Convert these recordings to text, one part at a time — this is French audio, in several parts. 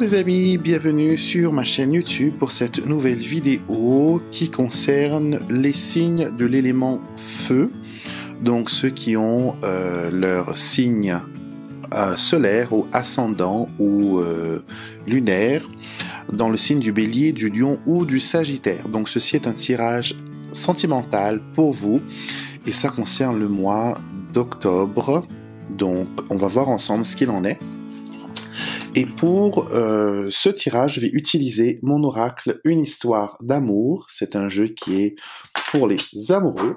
les amis, bienvenue sur ma chaîne YouTube pour cette nouvelle vidéo qui concerne les signes de l'élément feu, donc ceux qui ont euh, leur signe euh, solaire ou ascendant ou euh, lunaire dans le signe du bélier, du lion ou du sagittaire. Donc ceci est un tirage sentimental pour vous et ça concerne le mois d'octobre. Donc on va voir ensemble ce qu'il en est. Et pour euh, ce tirage, je vais utiliser mon oracle Une histoire d'amour. C'est un jeu qui est pour les amoureux.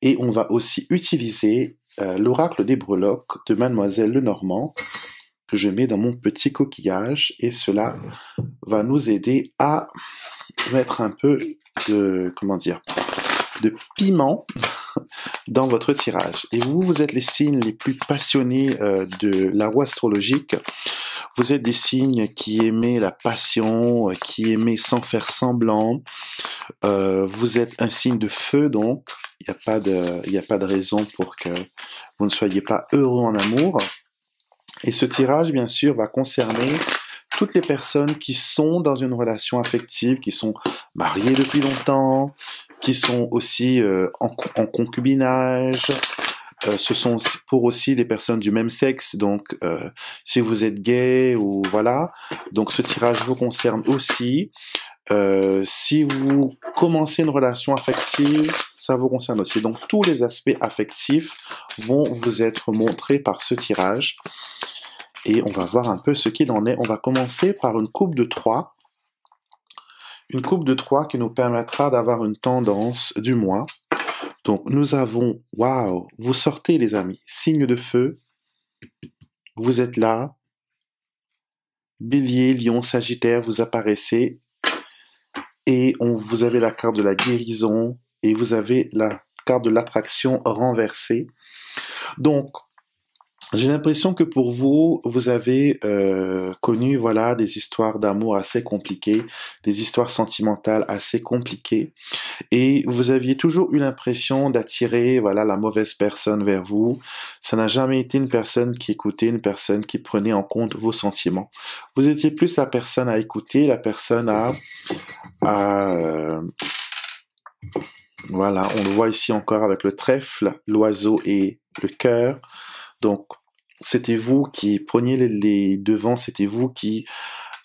Et on va aussi utiliser euh, l'oracle des breloques de Mademoiselle Lenormand que je mets dans mon petit coquillage. Et cela va nous aider à mettre un peu de, comment dire, de piment dans votre tirage. Et vous, vous êtes les signes les plus passionnés euh, de la roue astrologique. Vous êtes des signes qui aimaient la passion, euh, qui aimaient sans faire semblant. Euh, vous êtes un signe de feu, donc il n'y a, pas de, a pas de raison pour que vous ne soyez pas heureux en amour. Et ce tirage, bien sûr, va concerner toutes les personnes qui sont dans une relation affective, qui sont mariées depuis longtemps, qui sont aussi euh, en, concubinage, euh, ce sont pour aussi des personnes du même sexe. Donc, euh, si vous êtes gay ou voilà, donc ce tirage vous concerne aussi. Euh, si vous commencez une relation affective, ça vous concerne aussi. Donc, tous les aspects affectifs vont vous être montrés par ce tirage. Et on va voir un peu ce qu'il en est. On va commencer par une coupe de 3. Une coupe de 3 qui nous permettra d'avoir une tendance du moins. Donc nous avons, waouh, vous sortez les amis, signe de feu, vous êtes là, bélier, lion, sagittaire, vous apparaissez et on, vous avez la carte de la guérison et vous avez la carte de l'attraction renversée. Donc j'ai l'impression que pour vous, vous avez euh, connu voilà des histoires d'amour assez compliquées, des histoires sentimentales assez compliquées, et vous aviez toujours eu l'impression d'attirer voilà la mauvaise personne vers vous. Ça n'a jamais été une personne qui écoutait, une personne qui prenait en compte vos sentiments. Vous étiez plus la personne à écouter, la personne à, à voilà, on le voit ici encore avec le trèfle, l'oiseau et le cœur. Donc, c'était vous qui preniez les, devants, c'était vous qui,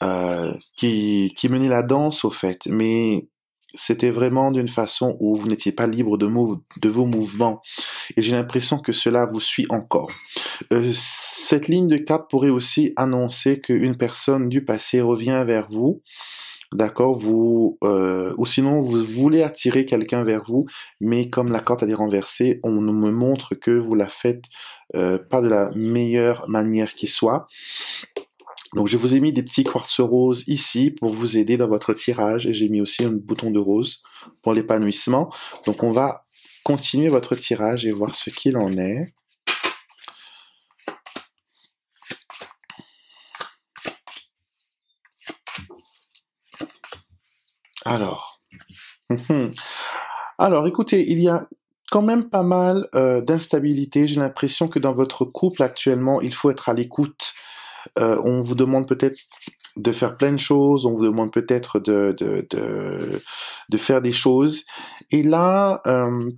euh, qui, qui menez la danse au fait, mais c'était vraiment d'une façon où vous n'étiez pas libre de, de vos mouvements. Et j'ai l'impression que cela vous suit encore. Euh, cette ligne de cap pourrait aussi annoncer qu'une personne du passé revient vers vous D'accord vous, euh, Ou sinon, vous voulez attirer quelqu'un vers vous, mais comme la carte a des renversée, on me montre que vous la faites euh, pas de la meilleure manière qui soit. Donc je vous ai mis des petits quartz roses ici pour vous aider dans votre tirage et j'ai mis aussi un bouton de rose pour l'épanouissement. Donc on va continuer votre tirage et voir ce qu'il en est. Alors. Alors, écoutez, il y a quand même pas mal euh, d'instabilité. J'ai l'impression que dans votre couple actuellement, il faut être à l'écoute. Euh, on vous demande peut-être de faire plein de choses, on vous demande peut-être de, de, faire des choses. Et là, euh,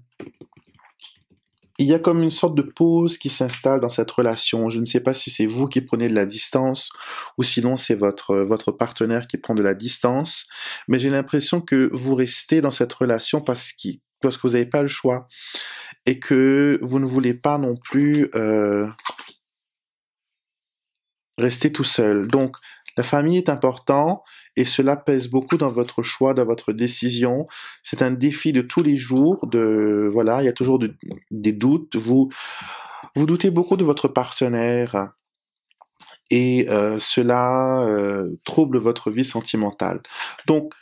il y a comme une sorte de pause qui s'installe dans cette relation. Je ne sais pas si c'est vous qui prenez de la distance ou sinon c'est votre euh, votre partenaire qui prend de la distance, mais j'ai l'impression que vous restez dans cette relation parce que parce que vous n'avez pas le choix et que vous ne voulez pas non plus euh, rester tout seul. Donc, la famille est important et cela pèse beaucoup dans votre choix, dans votre décision. C'est un défi de tous les jours. De voilà, il y a toujours des doutes. Vous vous doutez beaucoup de votre partenaire et euh, cela euh, trouble votre vie sentimentale. Donc,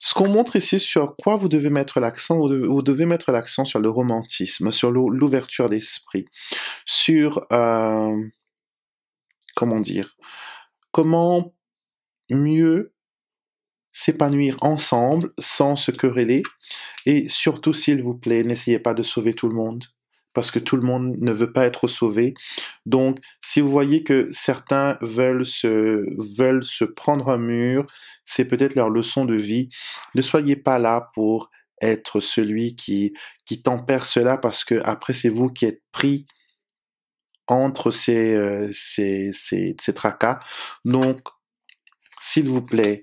ce qu'on montre ici sur quoi vous devez mettre l'accent, vous, devez mettre l'accent sur le romantisme, sur l'ouverture d'esprit, sur euh, comment dire, comment mieux s'épanouir ensemble sans se quereller. Et surtout, s'il vous plaît, n'essayez pas de sauver tout le monde parce que tout le monde ne veut pas être sauvé. Donc, si vous voyez que certains veulent se, veulent se prendre un mur, c'est peut-être leur leçon de vie. Ne soyez pas là pour être celui qui, qui tempère cela parce que après, c'est vous qui êtes pris entre ces, euh, ces, ces, ces, tracas. Donc, s'il vous plaît,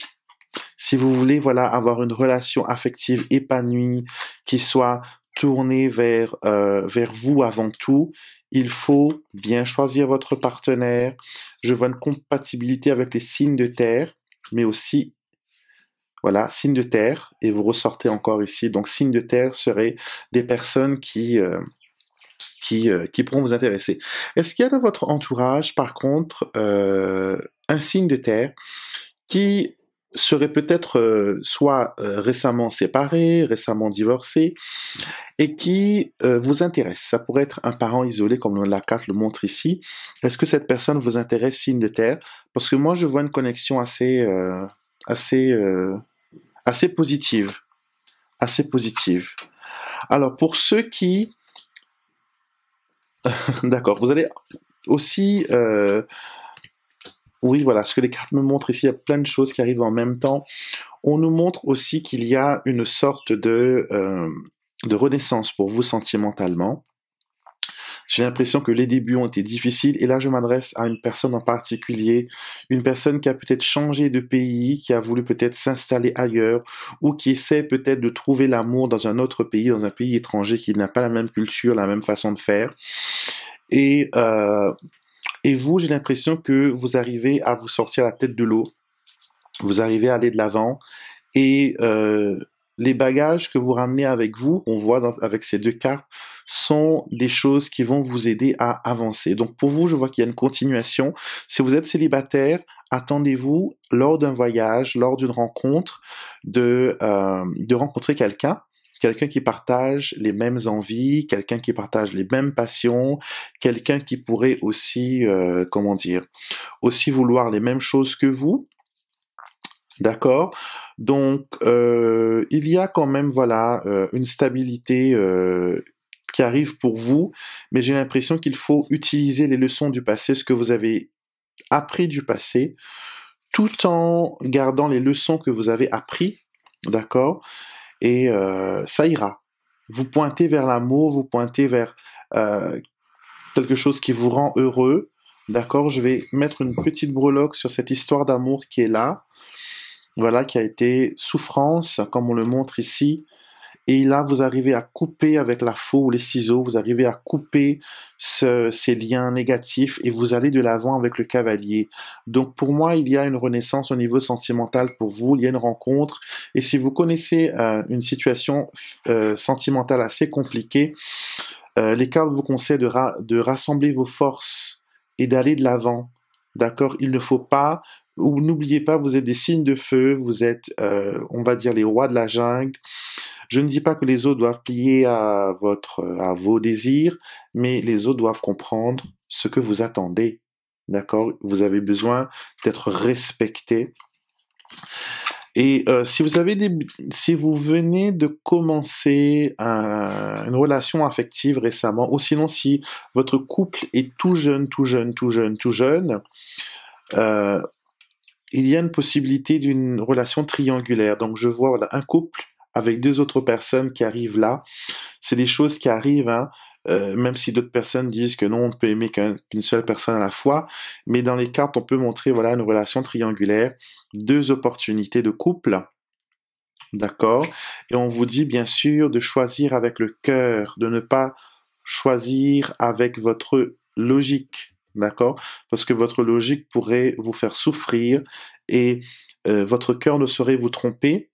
si vous voulez voilà avoir une relation affective épanouie qui soit tournée vers euh, vers vous avant tout, il faut bien choisir votre partenaire. Je vois une compatibilité avec les signes de terre, mais aussi voilà, signes de terre, et vous ressortez encore ici. Donc, signes de terre seraient des personnes qui, euh, qui, euh, qui pourront vous intéresser. Est-ce qu'il y a dans votre entourage, par contre, euh, un signe de terre qui serait peut-être euh, soit euh, récemment séparé, récemment divorcé, et qui vous intéresse Ça pourrait être un parent isolé, comme la carte le montre ici. Est-ce que cette personne vous intéresse, signe de terre Parce que moi, je vois une connexion assez, assez, assez positive. Assez positive. Alors, pour ceux qui D'accord. Vous allez aussi... Euh, oui, voilà, ce que les cartes me montrent ici, il y a plein de choses qui arrivent en même temps. On nous montre aussi qu'il y a une sorte de, euh, de renaissance pour vous sentimentalement. J'ai l'impression que les débuts ont été difficiles et là je m'adresse à une personne en particulier, une personne qui a peut-être changé de pays, qui a voulu peut-être s'installer ailleurs ou qui essaie peut-être de trouver l'amour dans un autre pays, dans un pays étranger qui n'a pas la même culture, la même façon de faire. Et, euh, et vous, j'ai l'impression que vous arrivez à vous sortir la tête de l'eau, vous arrivez à aller de l'avant et euh, les bagages que vous ramenez avec vous, on voit avec ces deux cartes, sont des choses qui vont vous aider à avancer. Donc pour vous, je vois qu'il y a une continuation. Si vous êtes célibataire, attendez-vous lors d'un voyage, lors d'une rencontre, de, euh, de rencontrer quelqu'un quelqu'un qui partage les mêmes envies, quelqu'un qui partage les mêmes passions, quelqu'un qui pourrait aussi, euh, comment dire, aussi vouloir les mêmes choses que vous, D'accord. Donc, euh, il y a quand même, voilà, euh, une stabilité euh, qui arrive pour vous, mais j'ai l'impression qu'il faut utiliser les leçons du passé, ce que vous avez appris du passé, tout en gardant les leçons que vous avez appris, d'accord, et ça ira. Vous pointez vers l'amour, vous pointez vers quelque chose qui vous rend heureux, d'accord. Je vais mettre une petite breloque sur cette histoire d'amour qui est là voilà, qui a été souffrance, comme on le montre ici. Et là, vous arrivez à couper avec la faux ou les ciseaux, vous arrivez à couper ces liens négatifs et vous allez de l'avant avec le cavalier. Donc pour moi, il y a une renaissance au niveau sentimental pour vous, il y a une rencontre. Et si vous connaissez euh, une situation euh, sentimentale assez compliquée, euh, les cartes vous conseillent de rassembler vos forces et d'aller de l'avant. D'accord Il ne faut pas N'oubliez pas, vous êtes des signes de feu, vous êtes, euh, on va dire, les rois de la jungle. Je ne dis pas que les autres doivent plier à votre, à vos désirs, mais les autres doivent comprendre ce que vous attendez. D'accord Vous avez besoin d'être respecté. Et euh, si vous avez si vous venez de commencer une relation affective récemment, ou sinon si votre couple est tout jeune, tout jeune, tout jeune, tout jeune, euh, il y a une possibilité d'une relation triangulaire. Donc, je vois voilà, un couple avec deux autres personnes qui arrivent là. C'est des choses qui arrivent, hein. euh, même si d'autres personnes disent que non, on ne peut aimer qu'une seule personne à la fois. Mais dans les cartes, on peut montrer voilà une relation triangulaire, deux opportunités de couple. D'accord Et on vous dit bien sûr de choisir avec le cœur, de ne pas choisir avec votre logique, D'accord Parce que votre logique pourrait vous faire souffrir et euh, votre cœur ne saurait vous tromper.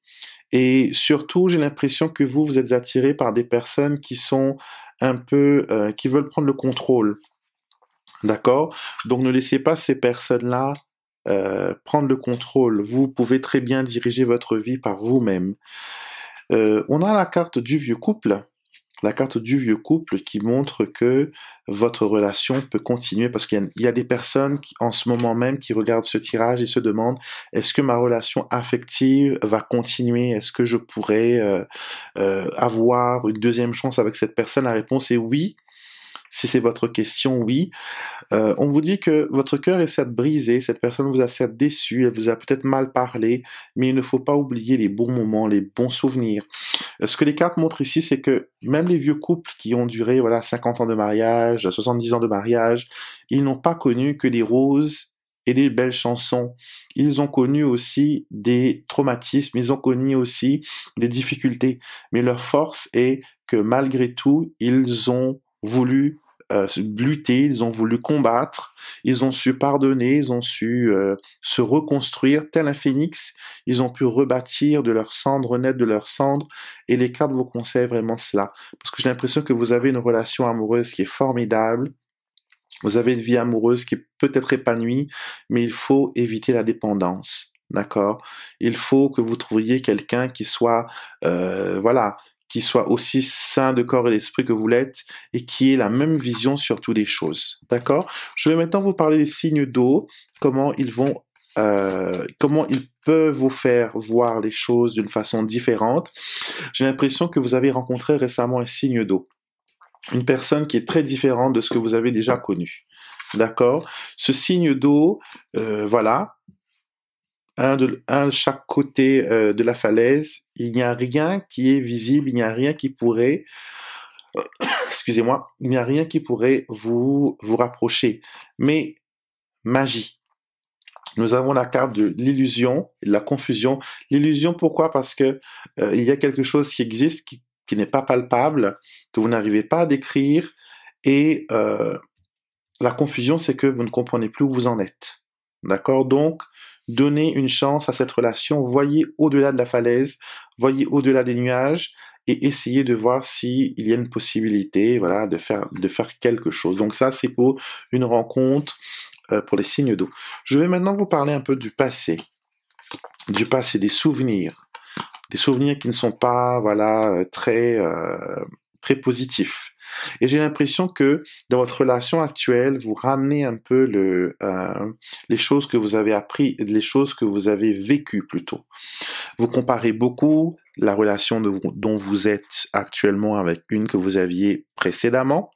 Et surtout, j'ai l'impression que vous, vous êtes attiré par des personnes qui sont un peu, euh, qui veulent prendre le contrôle. D'accord Donc ne laissez pas ces personnes-là euh, prendre le contrôle. Vous pouvez très bien diriger votre vie par vous-même. on a la carte du vieux couple la carte du vieux couple qui montre que votre relation peut continuer parce qu'il y, a des personnes qui, en ce moment même qui regardent ce tirage et se demandent est-ce que ma relation affective va continuer Est-ce que je pourrais euh, euh, avoir une deuxième chance avec cette personne La réponse est oui, si c'est votre question, oui. Euh, on vous dit que votre cœur est cette brisé, cette personne vous a certes déçu, elle vous a peut-être mal parlé, mais il ne faut pas oublier les bons moments, les bons souvenirs. Euh, ce que les cartes montrent ici, c'est que même les vieux couples qui ont duré voilà 50 ans de mariage, 70 ans de mariage, ils n'ont pas connu que des roses et des belles chansons. Ils ont connu aussi des traumatismes, ils ont connu aussi des difficultés, mais leur force est que malgré tout, ils ont voulu euh, lutter, ils ont voulu combattre, ils ont su pardonner, ils ont su euh, se reconstruire tel un phénix, ils ont pu rebâtir de leurs cendres, renaître de leurs cendres, et les cartes vous conseillent vraiment cela. Parce que j'ai l'impression que vous avez une relation amoureuse qui est formidable, vous avez une vie amoureuse qui est peut-être épanouie, mais il faut éviter la dépendance. D'accord Il faut que vous trouviez quelqu'un qui soit, euh, voilà, qui soit aussi sain de corps et d'esprit que vous l'êtes et qui ait la même vision sur toutes les choses. D'accord Je vais maintenant vous parler des signes d'eau, comment ils vont euh, comment ils peuvent vous faire voir les choses d'une façon différente. J'ai l'impression que vous avez rencontré récemment un signe d'eau. Une personne qui est très différente de ce que vous avez déjà connu. D'accord Ce signe d'eau, euh, voilà, un de, chaque côté euh, de la falaise. Il n'y a rien qui est visible, il n'y a rien qui pourrait, excusez il n'y a rien qui pourrait vous, vous rapprocher. Mais magie. Nous avons la carte de l'illusion, de la confusion. L'illusion, pourquoi Parce que euh, il y a quelque chose qui existe, qui, n'est pas palpable, que vous n'arrivez pas à décrire, et euh, la confusion, c'est que vous ne comprenez plus où vous en êtes. D'accord Donc, Donnez une chance à cette relation, voyez au-delà de la falaise, voyez au-delà des nuages et essayez de voir s'il y a une possibilité voilà, de, faire, de faire quelque chose. Donc ça, c'est pour une rencontre euh, pour les signes d'eau. Je vais maintenant vous parler un peu du passé, du passé, des souvenirs, des souvenirs qui ne sont pas voilà, euh, très, euh, très positifs. Et j'ai l'impression que dans votre relation actuelle, vous ramenez un peu le, euh, les choses que vous avez appris, les choses que vous avez vécues plutôt. Vous comparez beaucoup la relation dont vous êtes actuellement avec une que vous aviez précédemment.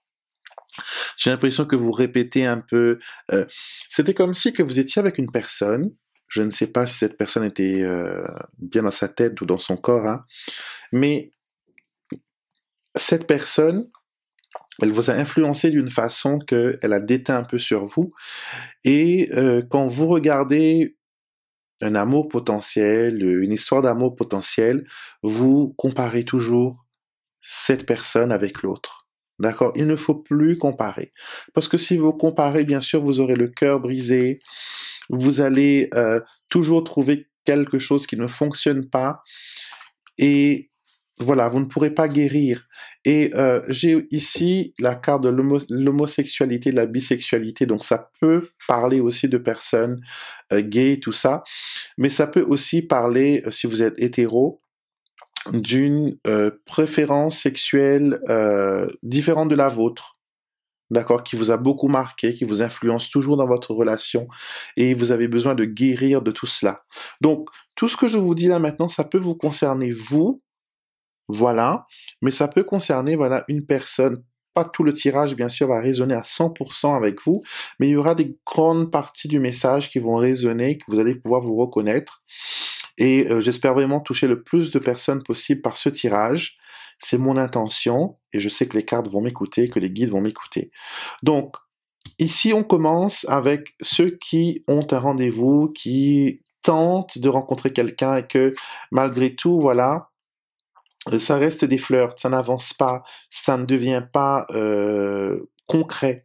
J'ai l'impression que vous répétez un peu. Euh, c'était comme si que vous étiez avec une personne. Je ne sais pas si cette personne était euh, bien dans sa tête ou dans son corps, hein. mais cette personne elle vous a influencé d'une façon qu'elle a déteint un peu sur vous. Et euh, quand vous regardez un amour potentiel, une histoire d'amour potentiel, vous comparez toujours cette personne avec l'autre. D'accord Il ne faut plus comparer. Parce que si vous comparez, bien sûr, vous aurez le cœur brisé, vous allez euh, toujours trouver quelque chose qui ne fonctionne pas. Et voilà, vous ne pourrez pas guérir. Et euh, j'ai ici la carte de l'homosexualité, de la bisexualité, donc ça peut parler aussi de personnes euh, gays, tout ça, mais ça peut aussi parler, euh, si vous êtes hétéro, d'une préférence sexuelle différente de la vôtre d'accord, qui vous a beaucoup marqué, qui vous influence toujours dans votre relation, et vous avez besoin de guérir de tout cela. Donc, tout ce que je vous dis là maintenant, ça peut vous concerner vous, voilà. Mais ça peut concerner, voilà, une personne. Pas tout le tirage, bien sûr, va résonner à 100% avec vous, mais il y aura des grandes parties du message qui vont résonner, que vous allez pouvoir vous reconnaître. Et euh, j'espère vraiment toucher le plus de personnes possible par ce tirage. C'est mon intention et je sais que les cartes vont m'écouter, que les guides vont m'écouter. Donc, ici, on commence avec ceux qui ont un rendez-vous, qui tentent de rencontrer quelqu'un et que malgré tout, voilà, euh, ça reste des fleurs, ça n'avance pas, ça ne devient pas euh, concret.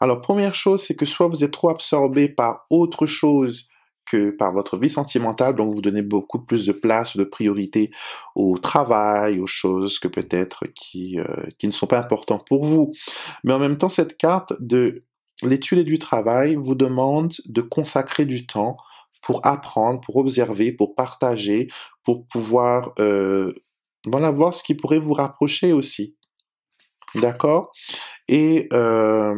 Alors première chose, c'est que soit vous êtes trop absorbé par autre chose que par votre vie sentimentale, donc vous donnez beaucoup plus de place, de priorité au travail, aux choses que peut-être qui, euh, qui ne sont pas importantes pour vous. Mais en même temps, cette carte de l'étude et du travail vous demande de consacrer du temps pour apprendre, pour observer, pour partager, pour pouvoir voilà, voir ce qui pourrait vous rapprocher aussi. D'accord Et euh,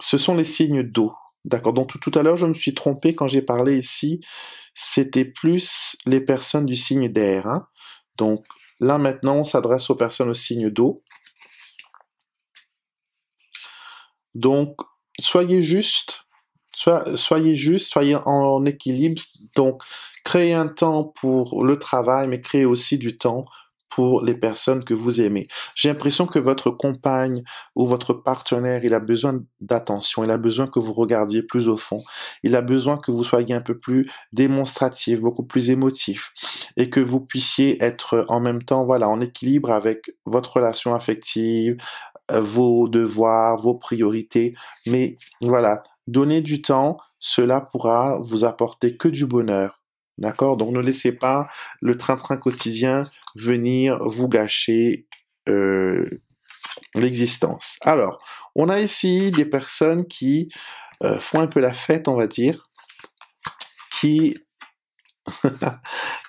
ce sont les signes d'eau. D'accord Donc tout, à l'heure, je me suis trompé quand j'ai parlé ici. C'était plus les personnes du signe d'air. Hein Donc là maintenant, on s'adresse aux personnes au signe d'eau. Donc soyez juste soyez juste, soyez en équilibre. Donc, créez un temps pour le travail, mais créez aussi du temps pour les personnes que vous aimez. J'ai l'impression que votre compagne ou votre partenaire, il a besoin d'attention, il a besoin que vous regardiez plus au fond, il a besoin que vous soyez un peu plus démonstratif, beaucoup plus émotif, et que vous puissiez être euh, en même temps, voilà, en équilibre avec votre relation affective, euh, vos devoirs, vos priorités, mais voilà, Donner du temps, cela pourra vous apporter que du bonheur. D'accord Donc ne laissez pas le train-train quotidien venir vous gâcher euh, l'existence. Alors, on a ici des personnes qui euh, font un peu la fête, on va dire, qui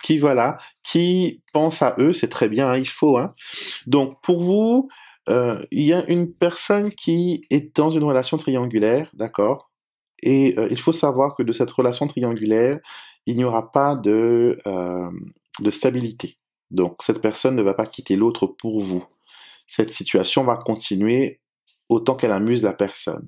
qui voilà, qui pensent à eux, c'est très bien, hein, il faut. Hein. Donc pour vous, euh, il y a une personne qui est dans une relation triangulaire, d'accord et euh, il faut savoir que de cette relation triangulaire, il n'y aura pas de, euh, de stabilité. Donc cette personne ne va pas quitter l'autre pour vous. Cette situation va continuer autant qu'elle amuse la personne.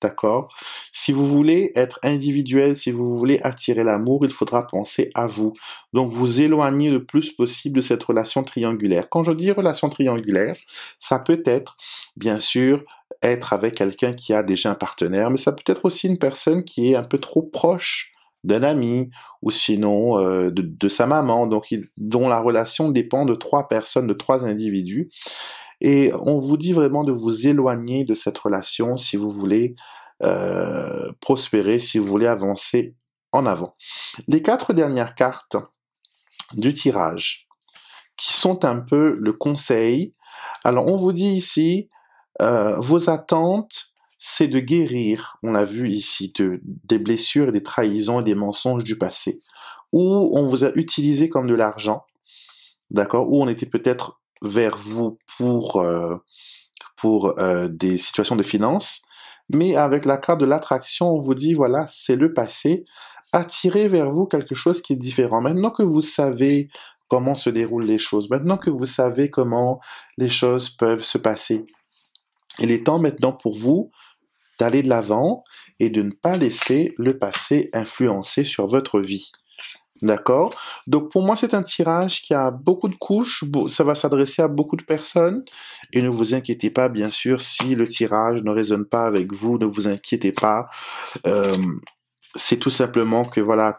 D'accord Si vous voulez être individuel, si vous voulez attirer l'amour, il faudra penser à vous. Donc vous éloignez le plus possible de cette relation triangulaire. Quand je dis relation triangulaire, ça peut être, bien sûr, être avec quelqu'un qui a déjà un partenaire, mais ça peut être aussi une personne qui est un peu trop proche d'un ami ou sinon euh, de, sa maman, donc dont la relation dépend de trois personnes, de trois individus. Et on vous dit vraiment de vous éloigner de cette relation si vous voulez euh, prospérer, si vous voulez avancer en avant. Les quatre dernières cartes du tirage, qui sont un peu le conseil. Alors on vous dit ici, euh, vos attentes, c'est de guérir, on l'a vu ici, de, des blessures, des trahisons et des mensonges du passé, où on vous a utilisé comme de l'argent, d'accord, où on était peut-être vers vous pour, euh, pour euh, des situations de finances, mais avec la carte de l'attraction, on vous dit, voilà, c'est le passé, attirez vers vous quelque chose qui est différent. Maintenant que vous savez comment se déroulent les choses, maintenant que vous savez comment les choses peuvent se passer, il est temps maintenant pour vous d'aller de l'avant et de ne pas laisser le passé influencer sur votre vie. D'accord Donc pour moi, c'est un tirage qui a beaucoup de couches, ça va s'adresser à beaucoup de personnes. Et ne vous inquiétez pas, bien sûr, si le tirage ne résonne pas avec vous, ne vous inquiétez pas. Euh, c'est tout simplement que voilà,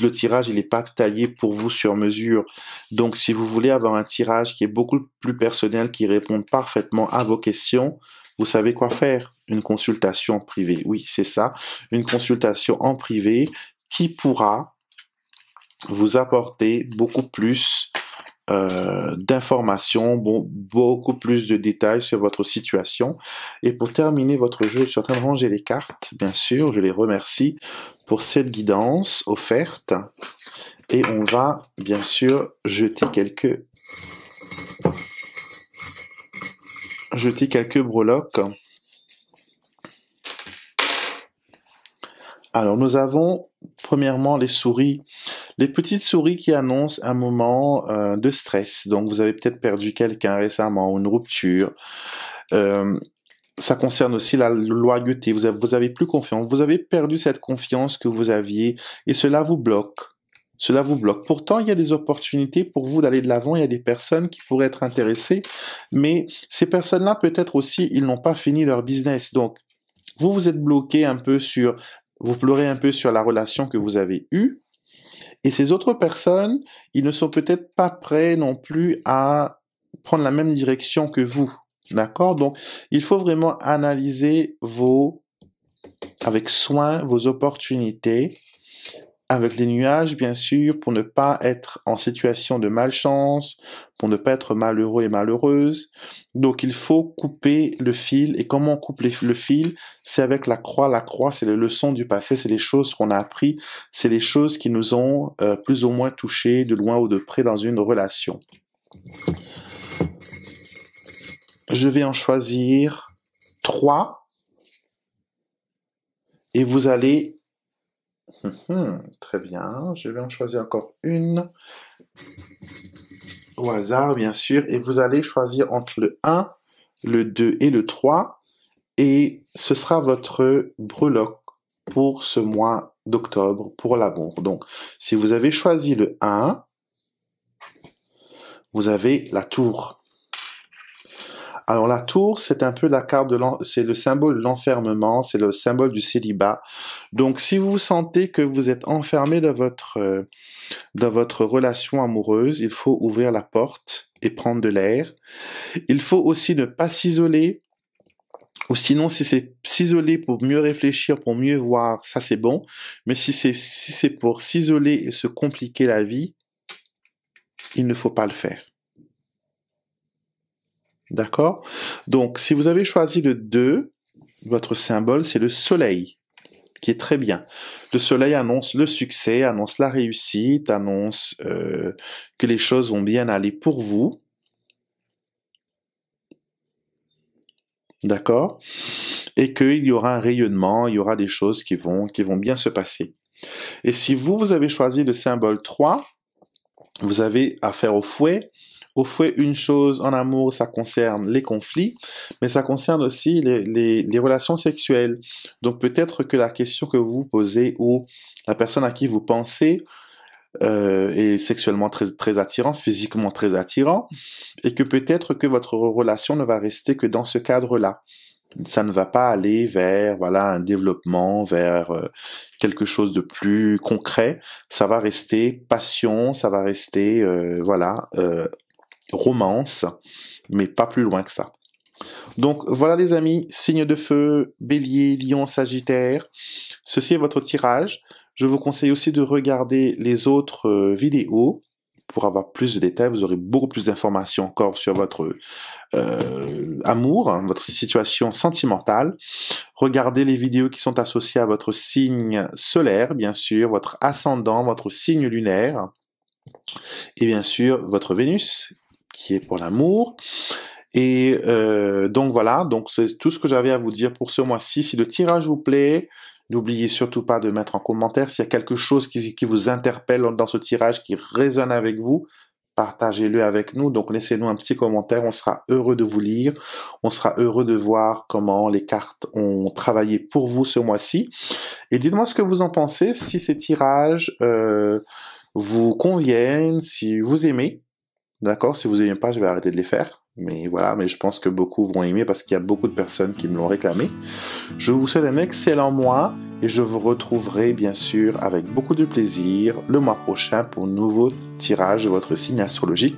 le tirage, il n'est pas taillé pour vous sur mesure. Donc, si vous voulez avoir un tirage qui est beaucoup plus personnel, qui répond parfaitement à vos questions, vous savez quoi faire. Une consultation privée. Oui, c'est ça. Une consultation en privé qui pourra vous apporter beaucoup plus euh, d'informations, beaucoup plus de détails sur votre situation. Et pour terminer votre jeu, je suis en train de ranger les cartes, bien sûr, je les remercie pour cette guidance offerte. Et on va bien sûr jeter quelques jeter quelques breloques. Alors nous avons premièrement les souris, les petites souris qui annoncent un moment euh, de stress. Donc vous avez peut-être perdu quelqu'un récemment, une rupture. Euh, ça concerne aussi la loyauté. Vous avez, plus confiance. Vous avez perdu cette confiance que vous aviez et cela vous bloque. Cela vous bloque. Pourtant, il y a des opportunités pour vous d'aller de l'avant. Il y a des personnes qui pourraient être intéressées, mais ces personnes-là, peut-être aussi, ils n'ont pas fini leur business. Donc, vous vous êtes bloqué un peu sur, vous pleurez un peu sur la relation que vous avez eue. Et ces autres personnes, ils ne sont peut-être pas prêts non plus à prendre la même direction que vous. D'accord Donc, il faut vraiment analyser vos, avec soin, vos opportunités, avec les nuages, bien sûr, pour ne pas être en situation de malchance, pour ne pas être malheureux et malheureuse. Donc, il faut couper le fil. Et comment on coupe le fil C'est avec la croix. La croix, c'est les leçons du passé, c'est les choses qu'on a apprises, c'est les choses qui nous ont euh, plus ou moins touchés de loin ou de près dans une relation. Je vais en choisir trois. Et vous allez... Hmm, très bien. Je vais en choisir encore une. Au hasard, bien sûr. Et vous allez choisir entre le 1, le 2 et le 3. Et ce sera votre breloque pour ce mois d'octobre pour l'amour. Donc, si vous avez choisi le 1, vous avez la tour. Alors la tour, c'est un peu la carte de c'est le symbole de l'enfermement, c'est le symbole du célibat. Donc si vous sentez que vous êtes enfermé dans votre euh, dans votre relation amoureuse, il faut ouvrir la porte et prendre de l'air. Il faut aussi ne pas s'isoler ou sinon si c'est s'isoler pour mieux réfléchir, pour mieux voir, ça c'est bon, mais si c'est si c'est pour s'isoler et se compliquer la vie, il ne faut pas le faire. D'accord Donc, si vous avez choisi le 2, votre symbole, c'est le soleil, qui est très bien. Le soleil annonce le succès, annonce la réussite, annonce euh, que les choses vont bien aller pour vous. D'accord Et qu'il y aura un rayonnement, il y aura des choses qui vont, qui vont bien se passer. Et si vous, vous avez choisi le symbole 3, vous avez affaire au fouet, au une chose en amour, ça concerne les conflits, mais ça concerne aussi les, les, relations sexuelles. Donc peut-être que la question que vous vous posez ou la personne à qui vous pensez euh, est sexuellement très, très attirant, physiquement très attirant, et que peut-être que votre relation ne va rester que dans ce cadre-là ça ne va pas aller vers voilà un développement vers euh, quelque chose de plus concret ça va rester passion ça va rester euh, voilà euh, romance, mais pas plus loin que ça. Donc voilà les amis, signe de feu, bélier, lion, sagittaire, ceci est votre tirage. Je vous conseille aussi de regarder les autres euh, vidéos pour avoir plus de détails. Vous aurez beaucoup plus d'informations encore sur votre euh, amour, votre situation sentimentale. Regardez les vidéos qui sont associées à votre signe solaire, bien sûr, votre ascendant, votre signe lunaire. Et bien sûr, votre Vénus qui est pour l'amour. Et euh, donc voilà, donc c'est tout ce que j'avais à vous dire pour ce mois-ci. Si le tirage vous plaît, n'oubliez surtout pas de mettre en commentaire s'il y a quelque chose qui, vous interpelle dans ce tirage, qui résonne avec vous, partagez-le avec nous. Donc laissez-nous un petit commentaire, on sera heureux de vous lire, on sera heureux de voir comment les cartes ont travaillé pour vous ce mois-ci. Et dites-moi ce que vous en pensez, si ces tirages euh, vous conviennent, si vous aimez d'accord, si vous aimez pas, je vais arrêter de les faire. Mais voilà, mais je pense que beaucoup vont aimer parce qu'il y a beaucoup de personnes qui me l'ont réclamé. Je vous souhaite un excellent mois et je vous retrouverai bien sûr avec beaucoup de plaisir le mois prochain pour un nouveau tirage de votre signe astrologique.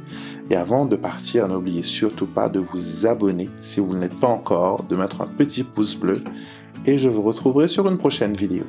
Et avant de partir, n'oubliez surtout pas de vous abonner si vous ne l'êtes pas encore, de mettre un petit pouce bleu et je vous retrouverai sur une prochaine vidéo.